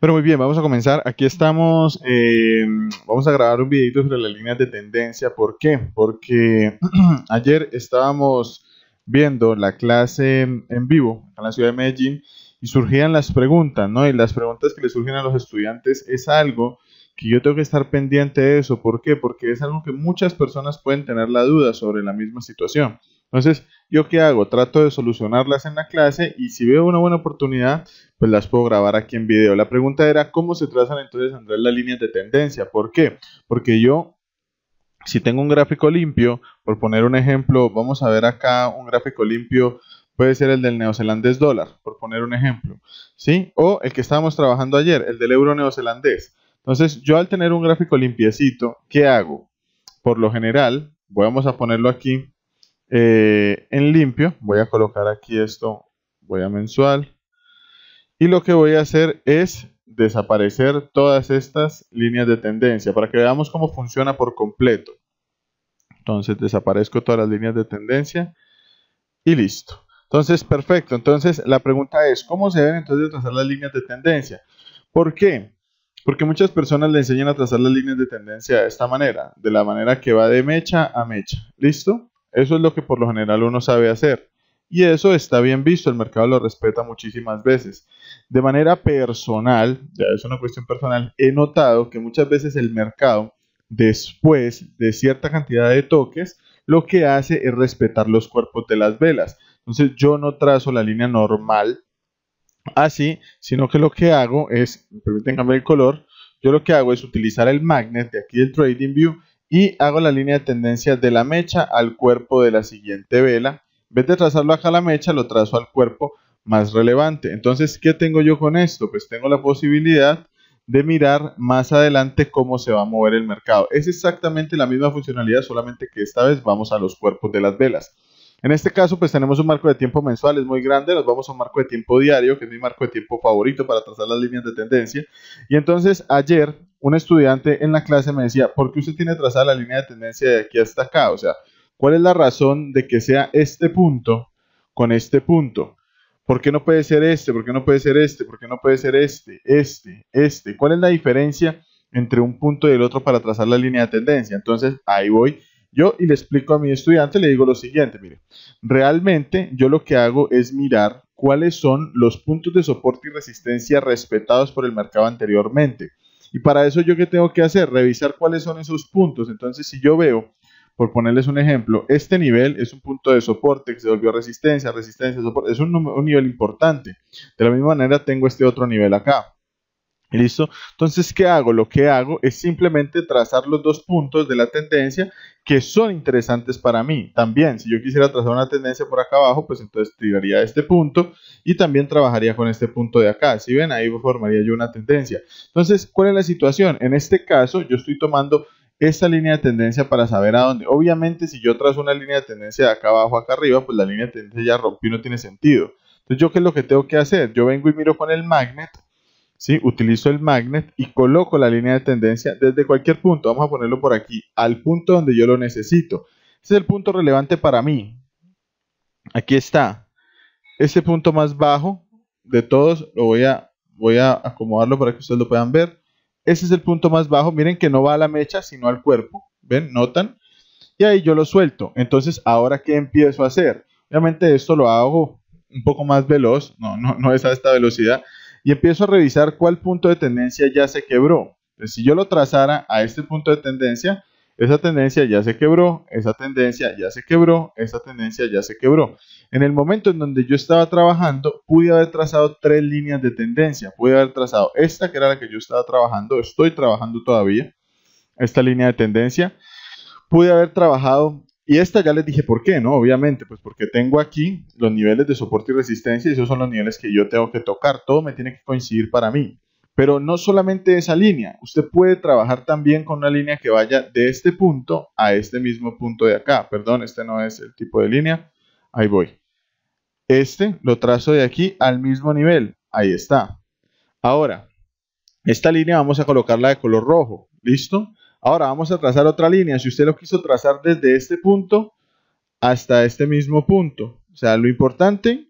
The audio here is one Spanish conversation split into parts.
Pero muy bien, vamos a comenzar. Aquí estamos. Eh, vamos a grabar un videito sobre las líneas de tendencia. ¿Por qué? Porque ayer estábamos viendo la clase en vivo en la ciudad de Medellín y surgían las preguntas, ¿no? Y las preguntas que le surgen a los estudiantes es algo que yo tengo que estar pendiente de eso. ¿Por qué? Porque es algo que muchas personas pueden tener la duda sobre la misma situación. Entonces, ¿yo qué hago? Trato de solucionarlas en la clase y si veo una buena oportunidad, pues las puedo grabar aquí en video. La pregunta era, ¿cómo se trazan entonces, Andrés, las líneas de tendencia? ¿Por qué? Porque yo, si tengo un gráfico limpio, por poner un ejemplo, vamos a ver acá un gráfico limpio puede ser el del neozelandés dólar, por poner un ejemplo, ¿sí? O el que estábamos trabajando ayer, el del euro neozelandés. Entonces, yo al tener un gráfico limpiecito, ¿qué hago? Por lo general, vamos a ponerlo aquí eh, en limpio. Voy a colocar aquí esto, voy a mensual. Y lo que voy a hacer es desaparecer todas estas líneas de tendencia para que veamos cómo funciona por completo. Entonces desaparezco todas las líneas de tendencia y listo. Entonces, perfecto. Entonces, la pregunta es, ¿cómo se deben entonces trazar las líneas de tendencia? ¿Por qué? Porque muchas personas le enseñan a trazar las líneas de tendencia de esta manera, de la manera que va de mecha a mecha. ¿Listo? Eso es lo que por lo general uno sabe hacer. Y eso está bien visto, el mercado lo respeta muchísimas veces. De manera personal, ya es una cuestión personal, he notado que muchas veces el mercado, después de cierta cantidad de toques, lo que hace es respetar los cuerpos de las velas. Entonces yo no trazo la línea normal así, sino que lo que hago es, permiten cambiar el color, yo lo que hago es utilizar el magnet de aquí del Trading View y hago la línea de tendencia de la mecha al cuerpo de la siguiente vela. En vez de trazarlo acá a la mecha, lo trazo al cuerpo más relevante. Entonces, ¿qué tengo yo con esto? Pues tengo la posibilidad de mirar más adelante cómo se va a mover el mercado. Es exactamente la misma funcionalidad, solamente que esta vez vamos a los cuerpos de las velas. En este caso, pues tenemos un marco de tiempo mensual, es muy grande, nos vamos a un marco de tiempo diario, que es mi marco de tiempo favorito para trazar las líneas de tendencia. Y entonces ayer un estudiante en la clase me decía, ¿por qué usted tiene trazada la línea de tendencia de aquí hasta acá? O sea, ¿cuál es la razón de que sea este punto con este punto? ¿Por qué no puede ser este? ¿Por qué no puede ser este? ¿Por qué no puede ser este? Este, este. ¿Cuál es la diferencia entre un punto y el otro para trazar la línea de tendencia? Entonces, ahí voy yo y le explico a mi estudiante, le digo lo siguiente, mire, realmente yo lo que hago es mirar cuáles son los puntos de soporte y resistencia respetados por el mercado anteriormente. Y para eso yo qué tengo que hacer? Revisar cuáles son esos puntos. Entonces, si yo veo, por ponerles un ejemplo, este nivel es un punto de soporte que se volvió resistencia, resistencia, soporte, es un nivel importante. De la misma manera tengo este otro nivel acá. ¿Listo? Entonces, ¿qué hago? Lo que hago es simplemente trazar los dos puntos de la tendencia que son interesantes para mí. También, si yo quisiera trazar una tendencia por acá abajo, pues entonces tiraría este punto y también trabajaría con este punto de acá. Si ven, ahí formaría yo una tendencia. Entonces, ¿cuál es la situación? En este caso, yo estoy tomando esta línea de tendencia para saber a dónde. Obviamente, si yo trazo una línea de tendencia de acá abajo a acá arriba, pues la línea de tendencia ya rompió y no tiene sentido. Entonces, ¿yo qué es lo que tengo que hacer? Yo vengo y miro con el magnet ¿sí? utilizo el magnet y coloco la línea de tendencia desde cualquier punto, vamos a ponerlo por aquí, al punto donde yo lo necesito. Este es el punto relevante para mí. Aquí está. ese punto más bajo de todos, lo voy a, voy a acomodarlo para que ustedes lo puedan ver. Ese es el punto más bajo. Miren que no va a la mecha, sino al cuerpo. ¿Ven? ¿Notan? Y ahí yo lo suelto. Entonces, ¿ahora qué empiezo a hacer? Obviamente esto lo hago un poco más veloz. No, no, no es a esta velocidad y empiezo a revisar cuál punto de tendencia ya se quebró. si yo lo trazara a este punto de tendencia, esa tendencia ya se quebró, esa tendencia ya se quebró, esa tendencia ya se quebró. En el momento en donde yo estaba trabajando, pude haber trazado tres líneas de tendencia. Pude haber trazado esta, que era la que yo estaba trabajando, estoy trabajando todavía, esta línea de tendencia. Pude haber trabajado y esta ya les dije por qué, ¿no? Obviamente, pues porque tengo aquí los niveles de soporte y resistencia y esos son los niveles que yo tengo que tocar. Todo me tiene que coincidir para mí. Pero no solamente esa línea, usted puede trabajar también con una línea que vaya de este punto a este mismo punto de acá. Perdón, este no es el tipo de línea. Ahí voy. Este lo trazo de aquí al mismo nivel. Ahí está. Ahora, esta línea vamos a colocarla de color rojo. ¿Listo? Ahora vamos a trazar otra línea. Si usted lo quiso trazar desde este punto hasta este mismo punto. O sea, lo importante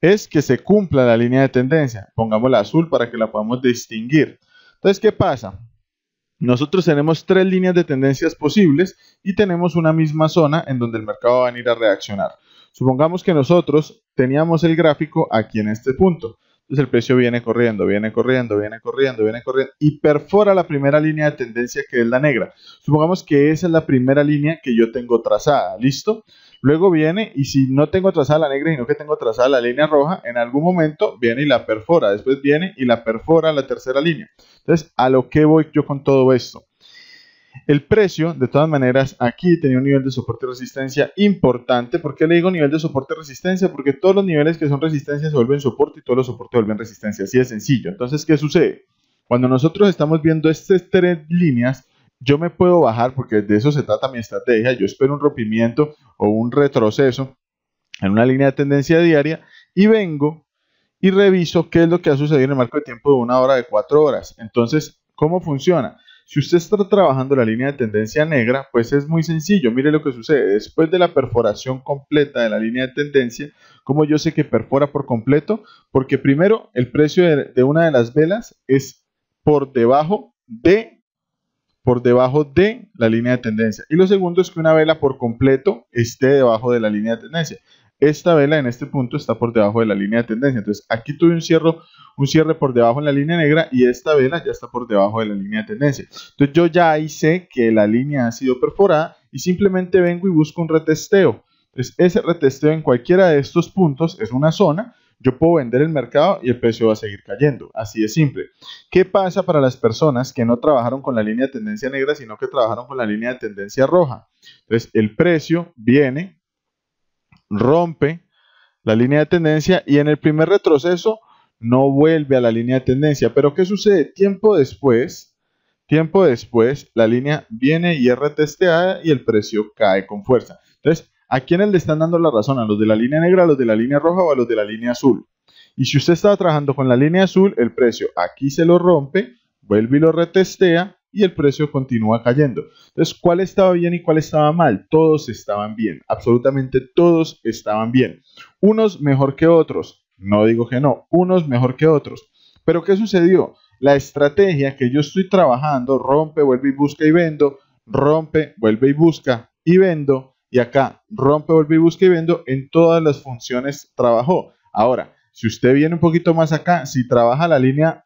es que se cumpla la línea de tendencia. Pongámosla azul para que la podamos distinguir. Entonces, ¿qué pasa? Nosotros tenemos tres líneas de tendencias posibles y tenemos una misma zona en donde el mercado va a venir a reaccionar. Supongamos que nosotros teníamos el gráfico aquí en este punto. Entonces el precio viene corriendo, viene corriendo, viene corriendo, viene corriendo y perfora la primera línea de tendencia que es la negra. Supongamos que esa es la primera línea que yo tengo trazada, ¿listo? Luego viene y si no tengo trazada la negra, sino que tengo trazada la línea roja, en algún momento viene y la perfora, después viene y la perfora la tercera línea. Entonces, ¿a lo que voy yo con todo esto? El precio, de todas maneras, aquí tenía un nivel de soporte resistencia importante. ¿Por qué le digo nivel de soporte resistencia? Porque todos los niveles que son resistencia se vuelven soporte y todos los soportes vuelven resistencia. Así de sencillo. Entonces, ¿qué sucede? Cuando nosotros estamos viendo estas tres líneas, yo me puedo bajar, porque de eso se trata mi estrategia. Yo espero un rompimiento o un retroceso en una línea de tendencia diaria y vengo y reviso qué es lo que ha sucedido en el marco de tiempo de una hora, de cuatro horas. Entonces, ¿cómo funciona? Si usted está trabajando la línea de tendencia negra, pues es muy sencillo. Mire lo que sucede. Después de la perforación completa de la línea de tendencia, como yo sé que perfora por completo? Porque primero, el precio de, una de las velas es por debajo de por debajo de la línea de tendencia. Y lo segundo es que una vela por completo esté debajo de la línea de tendencia esta vela en este punto está por debajo de la línea de tendencia. Entonces aquí tuve un cierre, un cierre por debajo en la línea negra y esta vela ya está por debajo de la línea de tendencia. Entonces yo ya ahí sé que la línea ha sido perforada y simplemente vengo y busco un retesteo. Entonces ese retesteo en cualquiera de estos puntos es una zona. Yo puedo vender el mercado y el precio va a seguir cayendo. Así de simple. ¿Qué pasa para las personas que no trabajaron con la línea de tendencia negra, sino que trabajaron con la línea de tendencia roja? Entonces, el precio viene, rompe la línea de tendencia y en el primer retroceso no vuelve a la línea de tendencia. Pero ¿qué sucede? Tiempo después, tiempo después, la línea viene y es retesteada y el precio cae con fuerza. Entonces, ¿a quiénes le están dando la razón? ¿A los de la línea negra, a los de la línea roja o a los de la línea azul? Y si usted estaba trabajando con la línea azul, el precio aquí se lo rompe, vuelve y lo retestea y el precio continúa cayendo. Entonces, ¿cuál estaba bien y cuál estaba mal? Todos estaban bien, absolutamente todos estaban bien. Unos mejor que otros, no digo que no, unos mejor que otros. Pero ¿qué sucedió? La estrategia que yo estoy trabajando rompe, vuelve y busca y vendo, rompe, vuelve y busca y vendo, y acá rompe, vuelve y busca y vendo, en todas las funciones trabajó. Ahora, si usted viene un poquito más acá, si trabaja la línea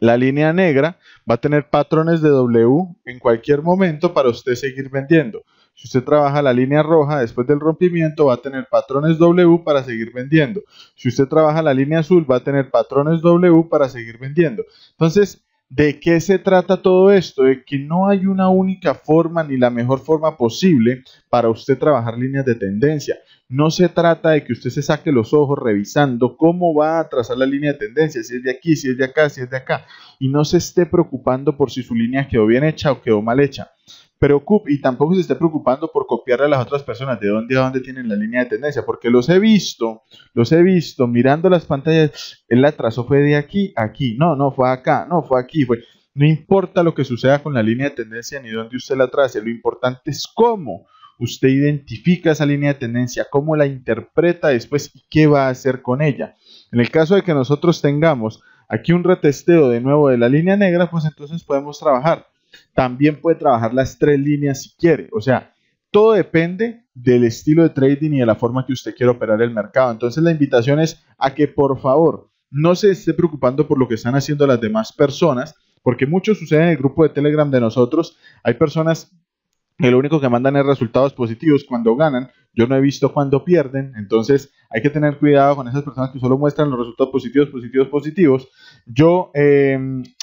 la línea negra va a tener patrones de W en cualquier momento para usted seguir vendiendo. Si usted trabaja la línea roja, después del rompimiento va a tener patrones W para seguir vendiendo. Si usted trabaja la línea azul, va a tener patrones W para seguir vendiendo. Entonces, ¿De qué se trata todo esto? De que no hay una única forma ni la mejor forma posible para usted trabajar líneas de tendencia. No se trata de que usted se saque los ojos revisando cómo va a trazar la línea de tendencia, si es de aquí, si es de acá, si es de acá, y no se esté preocupando por si su línea quedó bien hecha o quedó mal hecha y tampoco se esté preocupando por copiarle a las otras personas de dónde a dónde tienen la línea de tendencia, porque los he visto, los he visto mirando las pantallas, el atraso fue de aquí a aquí, no, no fue acá, no fue aquí, fue no importa lo que suceda con la línea de tendencia ni dónde usted la trace, lo importante es cómo usted identifica esa línea de tendencia, cómo la interpreta después y qué va a hacer con ella. En el caso de que nosotros tengamos aquí un retesteo de nuevo de la línea negra, pues entonces podemos trabajar también puede trabajar las tres líneas si quiere. O sea, todo depende del estilo de trading y de la forma que usted quiere operar el mercado. Entonces la invitación es a que por favor no se esté preocupando por lo que están haciendo las demás personas, porque mucho sucede en el grupo de Telegram de nosotros. Hay personas que lo único que mandan es resultados positivos cuando ganan. Yo no he visto cuando pierden, entonces hay que tener cuidado con esas personas que solo muestran los resultados positivos, positivos, positivos. Yo eh,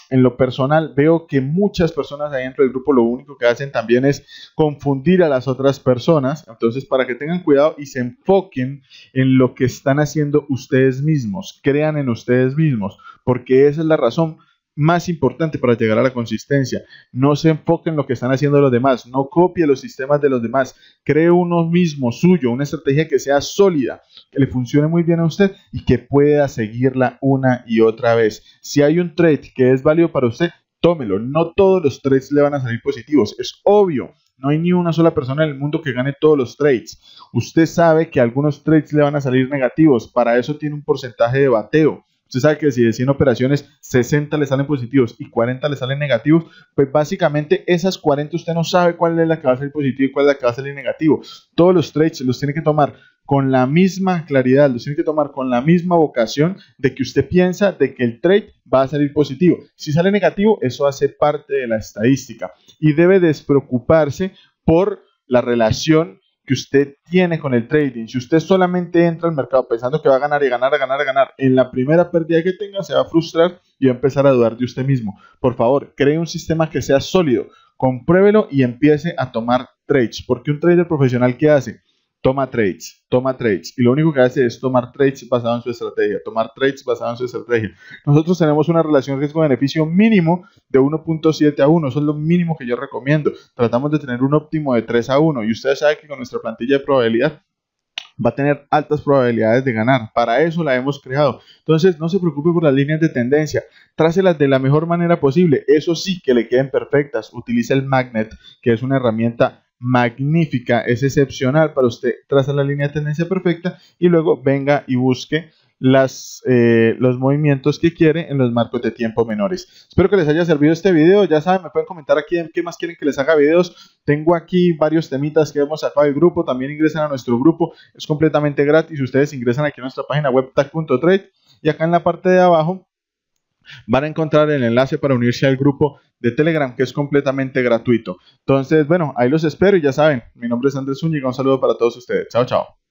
en lo personal veo que muchas personas ahí dentro del grupo lo único que hacen también es confundir a las otras personas. Entonces, para que tengan cuidado y se enfoquen en lo que están haciendo ustedes mismos, crean en ustedes mismos, porque esa es la razón más importante para llegar a la consistencia. No se enfoque en lo que están haciendo los demás, no copie los sistemas de los demás, cree uno mismo suyo, una estrategia que sea sólida, que le funcione muy bien a usted y que pueda seguirla una y otra vez. Si hay un trade que es válido para usted, tómelo. No todos los trades le van a salir positivos, es obvio. No hay ni una sola persona en el mundo que gane todos los trades. Usted sabe que algunos trades le van a salir negativos, para eso tiene un porcentaje de bateo Usted sabe que si de 100 operaciones, 60 le salen positivos y 40 le salen negativos, pues básicamente esas 40 usted no sabe cuál es la que va a salir positiva y cuál es la que va a salir negativo. Todos los trades los tiene que tomar con la misma claridad, los tiene que tomar con la misma vocación de que usted piensa de que el trade va a salir positivo. Si sale negativo, eso hace parte de la estadística y debe despreocuparse por la relación que usted tiene con el trading. Si usted solamente entra al mercado pensando que va a ganar y ganar, a ganar, a ganar, en la primera pérdida que tenga se va a frustrar y va a empezar a dudar de usted mismo. Por favor, cree un sistema que sea sólido, compruébelo y empiece a tomar trades. Porque un trader profesional que hace toma trades, toma trades. Y lo único que hace es tomar trades basado en su estrategia, tomar trades basado en su estrategia. Nosotros tenemos una relación riesgo-beneficio mínimo de 1.7 a 1, eso es lo mínimo que yo recomiendo. Tratamos de tener un óptimo de 3 a 1 y ustedes saben que con nuestra plantilla de probabilidad va a tener altas probabilidades de ganar. Para eso la hemos creado. Entonces, no se preocupe por las líneas de tendencia. tráselas de la mejor manera posible. Eso sí, que le queden perfectas. Utilice el magnet, que es una herramienta magnífica, es excepcional para usted trazar la línea de tendencia perfecta y luego venga y busque las, eh, los movimientos que quiere en los marcos de tiempo menores. Espero que les haya servido este video. Ya saben, me pueden comentar aquí qué más quieren que les haga videos. Tengo aquí varios temitas que hemos sacado el grupo. También ingresan a nuestro grupo. Es completamente gratis. Ustedes ingresan aquí a nuestra página web trade y acá en la parte de abajo van a encontrar el enlace para unirse al grupo de Telegram que es completamente gratuito. Entonces, bueno, ahí los espero y ya saben, mi nombre es Andrés Zúñiga, un saludo para todos ustedes. Chao, chao.